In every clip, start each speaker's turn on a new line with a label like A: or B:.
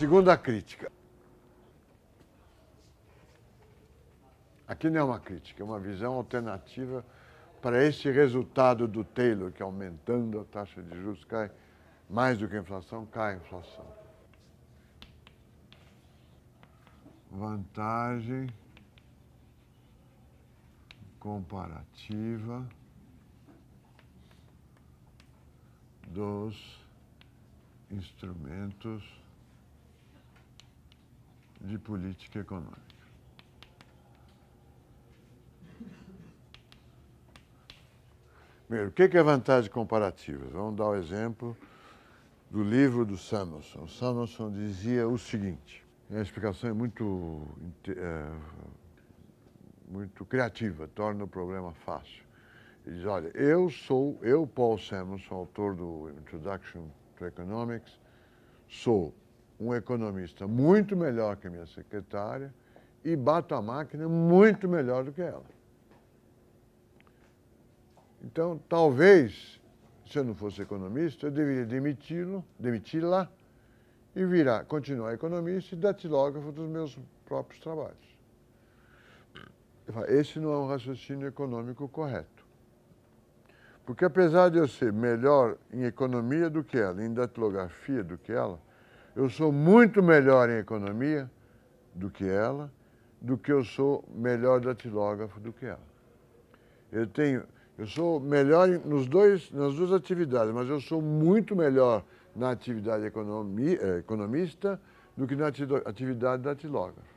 A: Segunda crítica. Aqui não é uma crítica, é uma visão alternativa para esse resultado do Taylor, que aumentando a taxa de juros cai mais do que a inflação, cai a inflação. Vantagem comparativa dos instrumentos de política econômica. Primeiro, o que é vantagem comparativa? Vamos dar o um exemplo do livro do Samuelson. O Samuelson dizia o seguinte, a explicação é muito, é, muito criativa, torna o problema fácil. Ele diz, olha, eu sou, eu, Paul Samuelson, autor do Introduction to Economics, sou um economista muito melhor que a minha secretária e bato a máquina muito melhor do que ela. Então, talvez, se eu não fosse economista, eu deveria demiti-lo, demiti-la e virar, continuar economista e datilógrafo dos meus próprios trabalhos. Esse não é um raciocínio econômico correto. Porque apesar de eu ser melhor em economia do que ela, em datilografia do que ela, eu sou muito melhor em economia do que ela, do que eu sou melhor datilógrafo do que ela. Eu tenho, eu sou melhor nos dois, nas duas atividades, mas eu sou muito melhor na atividade economi, eh, economista do que na atividade datilógrafo.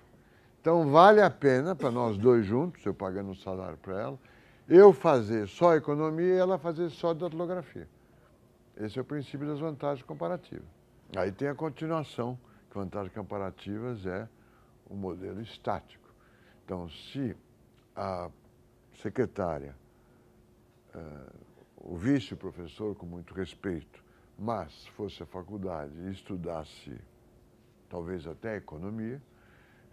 A: Então vale a pena para nós dois juntos, eu pagando um salário para ela, eu fazer só economia e ela fazer só datilografia. Esse é o princípio das vantagens comparativas. Aí tem a continuação, que vantagens comparativas é o um modelo estático. Então, se a secretária, uh, o vice-professor, com muito respeito, mas fosse à faculdade e estudasse talvez até economia,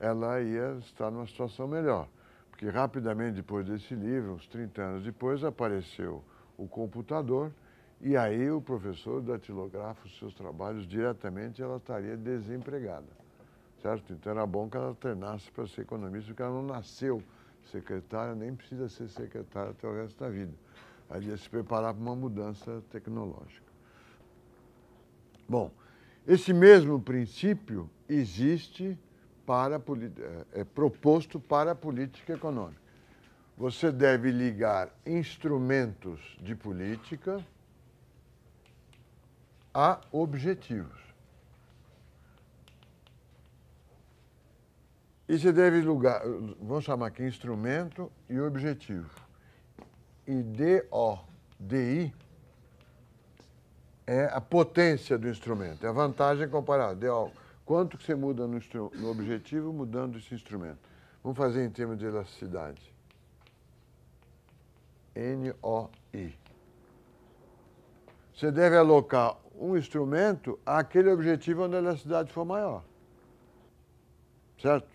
A: ela ia estar numa situação melhor. Porque rapidamente depois desse livro, uns 30 anos depois, apareceu o computador e aí o professor datilografa os seus trabalhos diretamente, ela estaria desempregada, certo? Então era bom que ela treinasse para ser economista, porque ela não nasceu secretária, nem precisa ser secretária até o resto da vida. Ela ia se preparar para uma mudança tecnológica. Bom, esse mesmo princípio existe para é, é proposto para a política econômica. Você deve ligar instrumentos de política a objetivos. E se deve lugar, vamos chamar aqui instrumento e objetivo. E DO, DI, é a potência do instrumento, é a vantagem comparada. DO, quanto que você muda no, no objetivo mudando esse instrumento? Vamos fazer em termos de elasticidade. NOI. Você deve alocar um instrumento àquele objetivo onde a elasticidade for maior. Certo?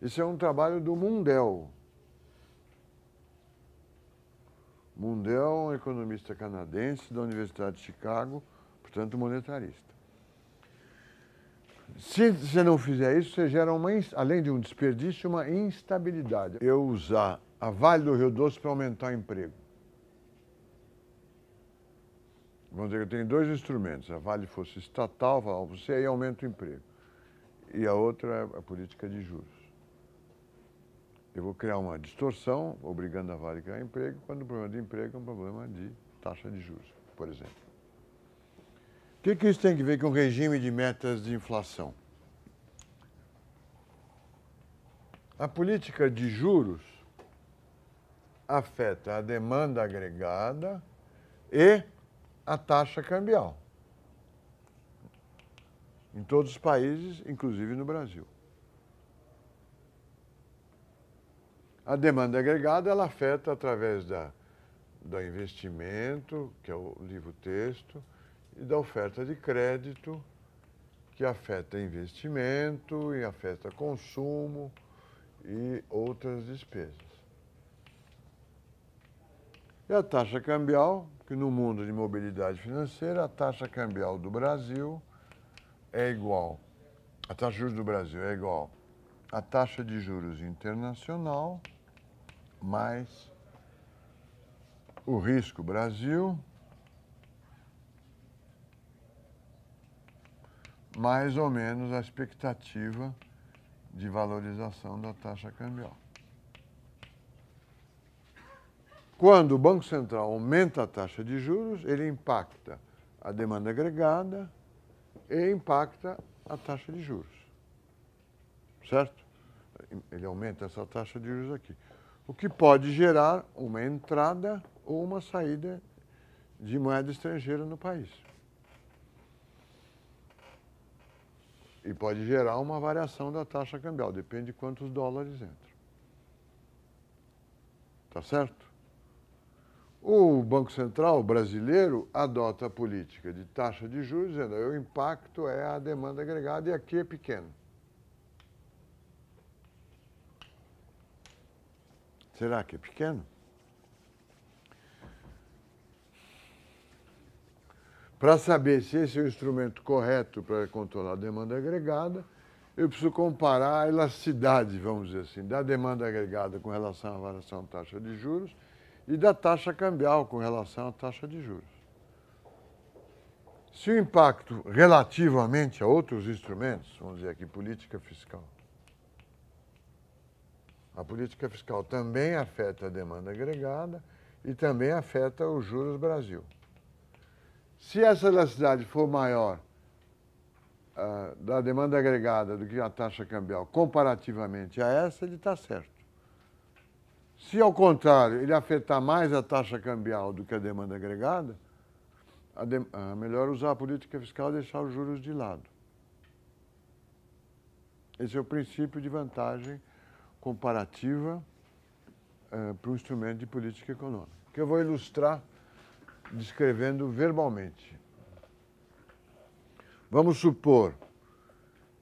A: Isso é um trabalho do Mundell. Mundell é um economista canadense da Universidade de Chicago, portanto monetarista. Se você não fizer isso, você gera, uma, além de um desperdício, uma instabilidade. Eu usar a Vale do Rio Doce para aumentar o emprego. vamos dizer que eu tenho dois instrumentos, a Vale fosse estatal, você aí aumenta o emprego. E a outra é a política de juros. Eu vou criar uma distorção, obrigando a Vale a criar emprego, quando o problema de emprego é um problema de taxa de juros, por exemplo. O que, que isso tem que ver com o regime de metas de inflação? A política de juros afeta a demanda agregada e a taxa cambial. Em todos os países, inclusive no Brasil. A demanda agregada ela afeta através da, do investimento, que é o livro-texto, e da oferta de crédito, que afeta investimento e afeta consumo e outras despesas. E a taxa cambial, que no mundo de mobilidade financeira, a taxa cambial do Brasil é igual. A taxa de juros do Brasil é igual à taxa de juros internacional mais o risco Brasil mais ou menos a expectativa de valorização da taxa cambial. Quando o Banco Central aumenta a taxa de juros, ele impacta a demanda agregada e impacta a taxa de juros. Certo? Ele aumenta essa taxa de juros aqui. O que pode gerar uma entrada ou uma saída de moeda estrangeira no país. E pode gerar uma variação da taxa cambial, depende de quantos dólares entram. Tá certo? O Banco Central brasileiro adota a política de taxa de juros, dizendo que o impacto é a demanda agregada e aqui é pequeno. Será que é pequeno? Para saber se esse é o instrumento correto para controlar a demanda agregada, eu preciso comparar a elasticidade, vamos dizer assim, da demanda agregada com relação à variação da taxa de juros e da taxa cambial com relação à taxa de juros. Se o impacto relativamente a outros instrumentos, vamos dizer aqui, política fiscal, a política fiscal também afeta a demanda agregada e também afeta os juros Brasil. Se essa elasticidade for maior uh, da demanda agregada do que a taxa cambial comparativamente a essa, ele está certo. Se, ao contrário, ele afetar mais a taxa cambial do que a demanda agregada, a de, a ah, melhor usar a política fiscal e deixar os juros de lado. Esse é o princípio de vantagem comparativa eh, para o instrumento de política econômica, que eu vou ilustrar descrevendo verbalmente. Vamos supor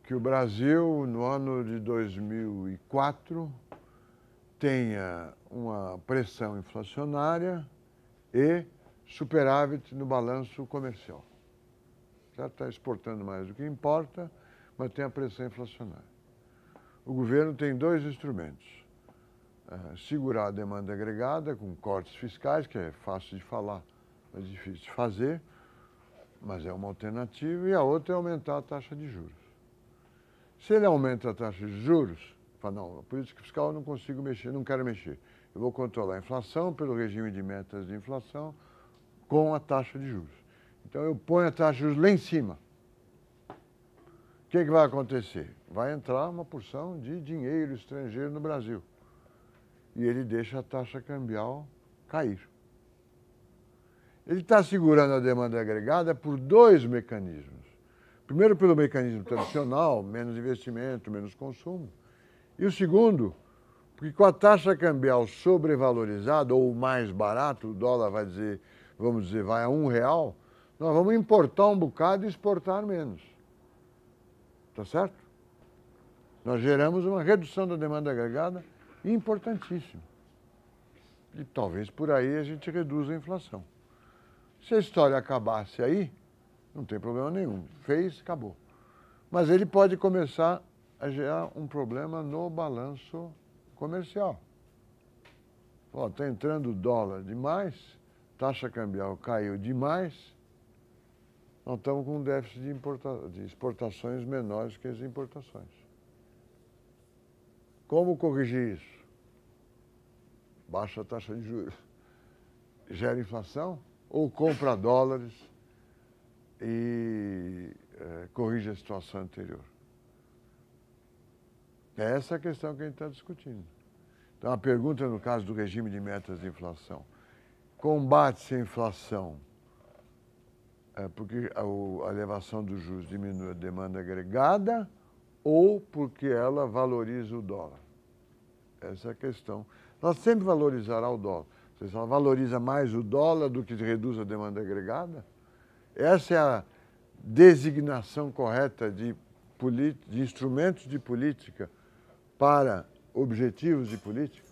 A: que o Brasil, no ano de 2004, tenha uma pressão inflacionária e superávit no balanço comercial. Está exportando mais do que importa, mas tem a pressão inflacionária. O governo tem dois instrumentos. É, segurar a demanda agregada com cortes fiscais, que é fácil de falar, mas difícil de fazer, mas é uma alternativa, e a outra é aumentar a taxa de juros. Se ele aumenta a taxa de juros, Fala, não, a política fiscal eu não consigo mexer, não quero mexer. Eu vou controlar a inflação pelo regime de metas de inflação com a taxa de juros. Então eu ponho a taxa de juros lá em cima. O que, é que vai acontecer? Vai entrar uma porção de dinheiro estrangeiro no Brasil. E ele deixa a taxa cambial cair. Ele está segurando a demanda agregada por dois mecanismos. Primeiro, pelo mecanismo tradicional, menos investimento, menos consumo. E o segundo, porque com a taxa cambial sobrevalorizada ou mais barato, o dólar vai dizer, vamos dizer, vai a um real, nós vamos importar um bocado e exportar menos. está certo? Nós geramos uma redução da demanda agregada importantíssima. E talvez por aí a gente reduza a inflação. Se a história acabasse aí, não tem problema nenhum. Fez, acabou. Mas ele pode começar a gerar um problema no balanço comercial. Está entrando dólar demais, taxa cambial caiu demais, nós estamos com um déficit de, de exportações menores que as importações. Como corrigir isso? Baixa a taxa de juros. Gera inflação ou compra dólares e é, corrige a situação anterior. É essa a questão que a gente está discutindo. Então, a pergunta no caso do regime de metas de inflação. Combate-se a inflação é porque a, elevação dos juros diminui a demanda agregada ou porque ela valoriza o dólar? Essa é a questão. Ela sempre valorizará o dólar. Se ela valoriza mais o dólar do que reduz a demanda agregada, essa é a designação correta de, de instrumentos de política para objetivos de política?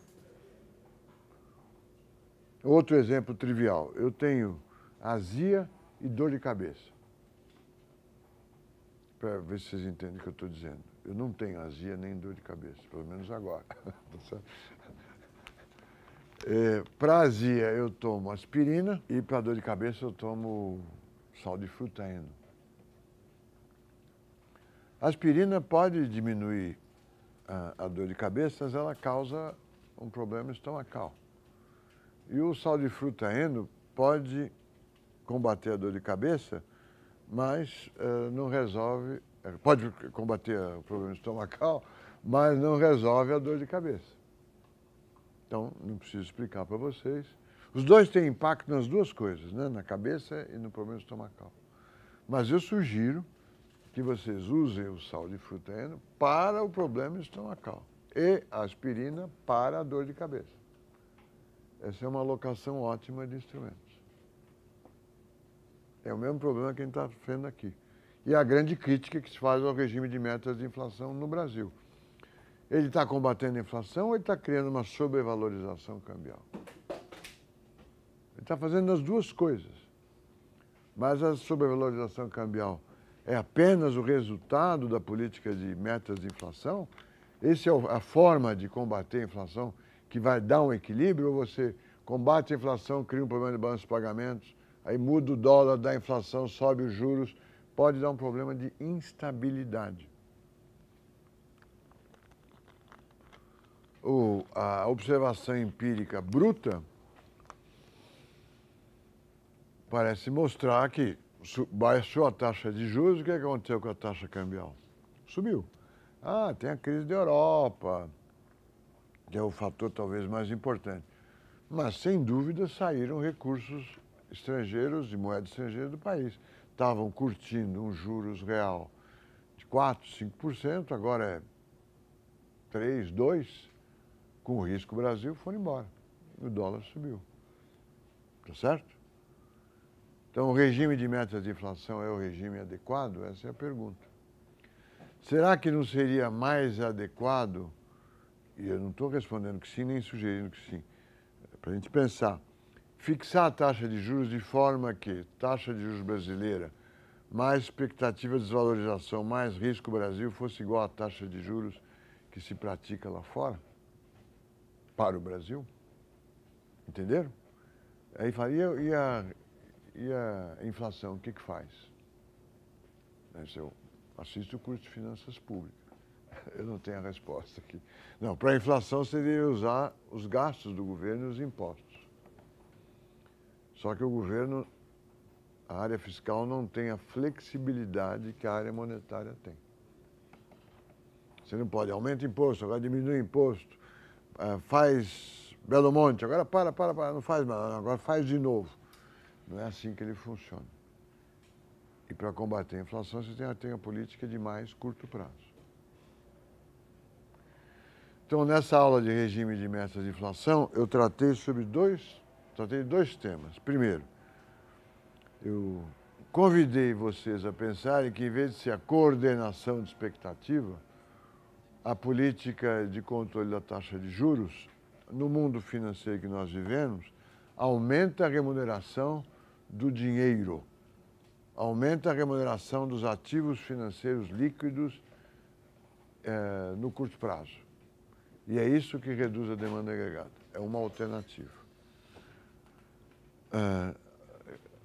A: Outro exemplo trivial. Eu tenho azia e dor de cabeça. Para ver se vocês entendem o que eu estou dizendo. Eu não tenho azia nem dor de cabeça, pelo menos agora. Tá é, para azia eu tomo aspirina e para dor de cabeça eu tomo sal de A Aspirina pode diminuir a, a dor de cabeça, ela causa um problema estomacal. E o sal de fruta eno pode combater a dor de cabeça, mas uh, não resolve, eh, pode combater o problema estomacal, mas não resolve a dor de cabeça. Então, não preciso explicar para vocês. Os dois têm impacto nas duas coisas, né? na cabeça e no problema estomacal. Mas eu sugiro que vocês usem o sal de fruteno para o problema estomacal e a aspirina para a dor de cabeça. Essa é uma locação ótima de instrumentos. É o mesmo problema que a gente está vendo aqui. E a grande crítica que se faz ao regime de metas de inflação no Brasil. Ele está combatendo a inflação ou ele está criando uma sobrevalorização cambial? Ele está fazendo as duas coisas. Mas a sobrevalorização cambial é apenas o resultado da política de metas de inflação? Essa é a forma de combater a inflação que vai dar um equilíbrio? Ou você combate a inflação, cria um problema de balanço de pagamentos, aí muda o dólar, dá inflação, sobe os juros, pode dar um problema de instabilidade. O, a observação empírica bruta parece mostrar que baixou a taxa de juros, o que é aconteceu com a taxa cambial? Subiu. Ah, tem a crise da Europa, que é o fator talvez mais importante. Mas, sem dúvida, saíram recursos estrangeiros e moeda estrangeira do país. Estavam curtindo um juros real de 4%, 5%, agora é 3%, 2%. Com o risco, o Brasil foram embora. o dólar subiu. Tá certo? Então, o regime de metas de inflação é o regime adequado? Essa é a pergunta. Será que não seria mais adequado, e eu não estou respondendo que sim, nem sugerindo que sim, é para a gente pensar, fixar a taxa de juros de forma que taxa de juros brasileira mais expectativa de desvalorização, mais risco Brasil fosse igual à taxa de juros que se pratica lá fora, para o Brasil? Entenderam? Aí faria, ia e a inflação, o que que faz? Né, eu assisto o curso de finanças públicas. Eu não tenho a resposta aqui. Não, para a inflação seria usar os gastos do governo e os impostos. Só que o governo, a área fiscal não tem a flexibilidade que a área monetária tem. Você não pode aumentar imposto, agora diminui imposto, eh, faz Belo Monte, agora para, para, para, não faz mais, agora faz de novo. Não é assim que ele funciona. E para combater a inflação, você tem, tem a política de mais curto prazo. Então, nessa aula de regime de metas de inflação, eu tratei sobre dois, tratei dois temas. Primeiro, eu convidei vocês a pensarem que, em vez de ser a coordenação de expectativa, a política de controle da taxa de juros, no mundo financeiro que nós vivemos, aumenta a remuneração do dinheiro, aumenta a remuneração dos ativos financeiros líquidos é, no curto prazo. E é isso que reduz a demanda agregada. É uma alternativa. É,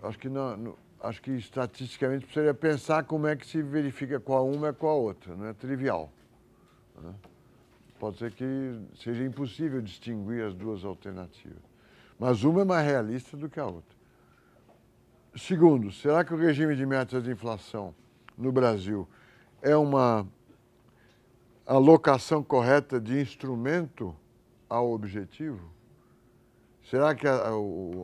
A: acho, que não, não, acho que estatisticamente precisaria pensar como é que se verifica qual uma e qual outra. Não é trivial. Né? Pode ser que seja impossível distinguir as duas alternativas. Mas uma é mais realista do que a outra. Segundo, será que o regime de metas de inflação no Brasil é uma alocação correta de instrumento ao objetivo? Será que a,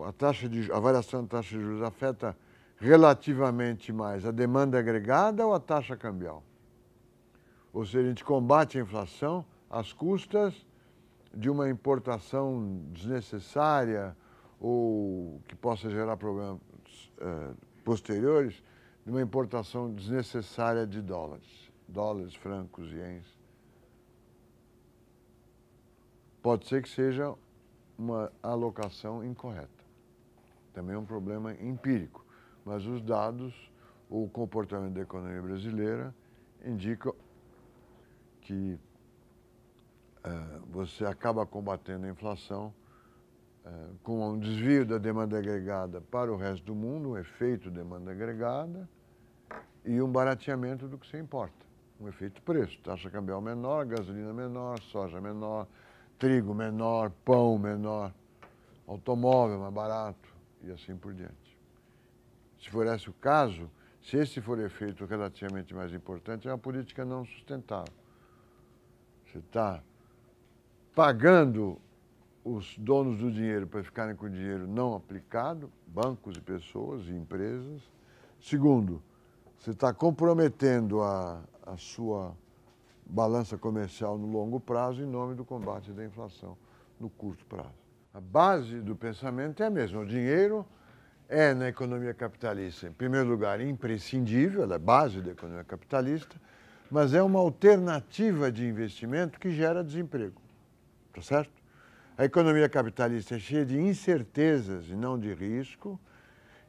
A: a, taxa de, a variação da taxa de juros afeta relativamente mais a demanda agregada ou a taxa cambial? Ou seja, a gente combate a inflação às custas de uma importação desnecessária ou que possa gerar problema, eh, posteriores de uma importação desnecessária de dólares, dólares, francos, ienes. Pode ser que seja uma alocação incorreta. Também é um problema empírico, mas os dados, o comportamento da economia brasileira indicam que uh, você acaba combatendo a inflação é, com um desvio da demanda agregada para o resto do mundo, um efeito demanda agregada, e um barateamento do que se importa, um efeito preço, taxa cambial menor, gasolina menor, soja menor, trigo menor, pão menor, automóvel mais barato e assim por diante. Se for esse o caso, se esse for efeito relativamente mais importante, é uma política não sustentável. Você está pagando os donos do dinheiro para ficarem com o dinheiro não aplicado, bancos e pessoas e empresas. Segundo, você está comprometendo a, a sua balança comercial no longo prazo em nome do combate da inflação no curto prazo. A base do pensamento é a mesma. O dinheiro é, na economia capitalista, em primeiro lugar, imprescindível, ela é base da economia capitalista, mas é uma alternativa de investimento que gera desemprego. Tá certo? A economia capitalista é cheia de incertezas e não de risco,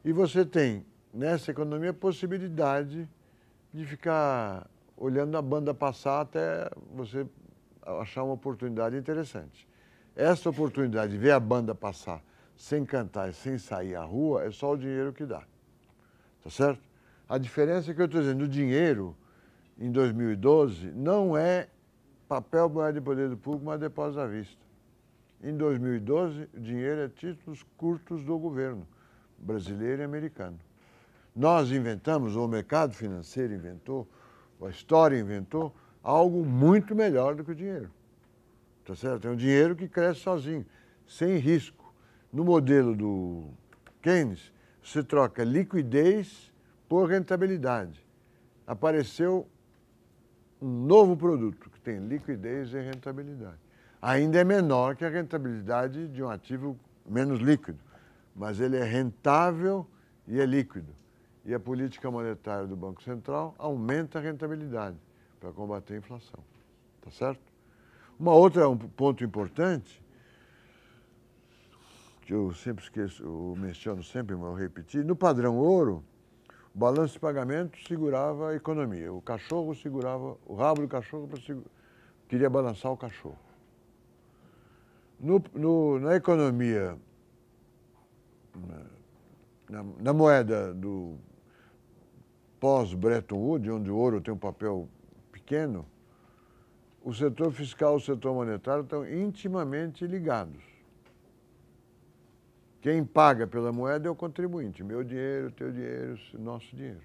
A: e você tem nessa economia a possibilidade de ficar olhando a banda passar até você achar uma oportunidade interessante. Essa oportunidade de ver a banda passar sem cantar e sem sair à rua é só o dinheiro que dá. Tá certo? A diferença é que eu estou dizendo, o dinheiro em 2012 não é papel, moeda de poder do público, mas depósito à vista. Em 2012, o dinheiro é títulos curtos do governo brasileiro e americano. Nós inventamos, ou o mercado financeiro inventou, ou a história inventou, algo muito melhor do que o dinheiro. Tá certo? É um dinheiro que cresce sozinho, sem risco. No modelo do Keynes, você troca liquidez por rentabilidade. Apareceu um novo produto que tem liquidez e rentabilidade ainda é menor que a rentabilidade de um ativo menos líquido, mas ele é rentável e é líquido. E a política monetária do Banco Central aumenta a rentabilidade para combater a inflação. Tá certo? Uma outra um ponto importante que eu sempre esqueço, eu menciono sempre, mas eu repeti, no padrão ouro, o balanço de pagamento segurava a economia, o cachorro segurava, o rabo do cachorro queria balançar o cachorro. No, no, na economia, na, na moeda do pós-Bretton Woods, onde o ouro tem um papel pequeno, o setor fiscal e o setor monetário estão intimamente ligados. Quem paga pela moeda é o contribuinte, meu dinheiro, teu dinheiro, nosso dinheiro.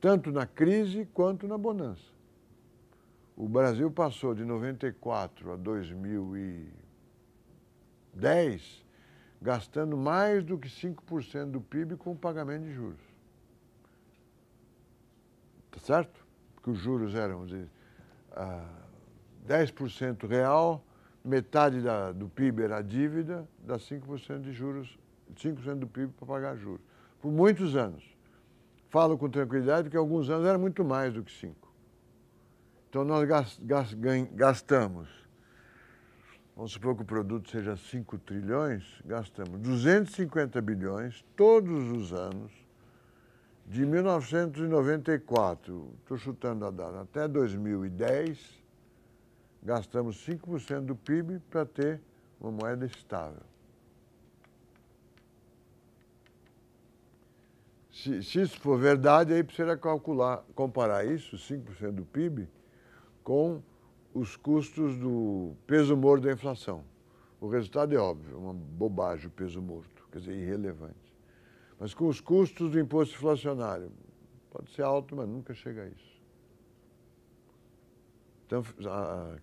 A: Tanto na crise quanto na bonança. O Brasil passou de 94 a 2010 gastando mais do que 5% do PIB com o pagamento de juros. Tá certo? Porque os juros eram de, ah, 10% real, metade da, do PIB era dívida, dá 5% de juros, 5% do PIB para pagar juros. Por muitos anos. Falo com tranquilidade que alguns anos era muito mais do que 5%. Então nós gastamos, vamos supor que o produto seja 5 trilhões, gastamos 250 bilhões todos os anos, de 1994, estou chutando a data, até 2010, gastamos 5% do PIB para ter uma moeda estável. Se, se, isso for verdade, aí precisa calcular, comparar isso, 5% do PIB, com os custos do peso morto da inflação. O resultado é óbvio, é uma bobagem o peso morto, quer dizer, irrelevante. Mas com os custos do imposto inflacionário, pode ser alto, mas nunca chega a isso. Então, há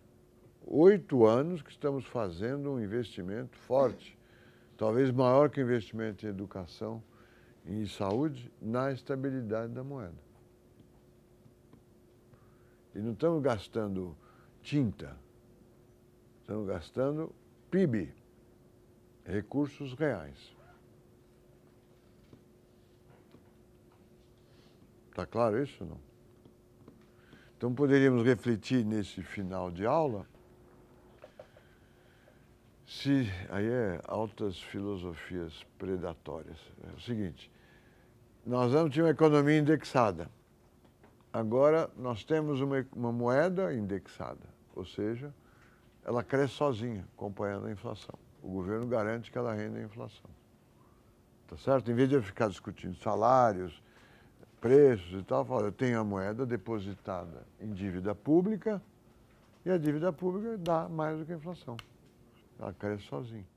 A: oito anos que estamos fazendo um investimento forte, talvez maior que o investimento em educação e em saúde, na estabilidade da moeda. E não estamos gastando tinta, estamos gastando PIB, recursos reais. Está claro isso ou não? Então poderíamos refletir nesse final de aula se aí é altas filosofias predatórias. É o seguinte, nós vamos ter uma economia indexada. Agora, nós temos uma, uma moeda indexada, ou seja, ela cresce sozinha, acompanhando a inflação. O governo garante que ela renda a inflação. Tá certo? Em vez de eu ficar discutindo salários, preços e tal, eu tenho a moeda depositada em dívida pública e a dívida pública dá mais do que a inflação. Ela cresce sozinha.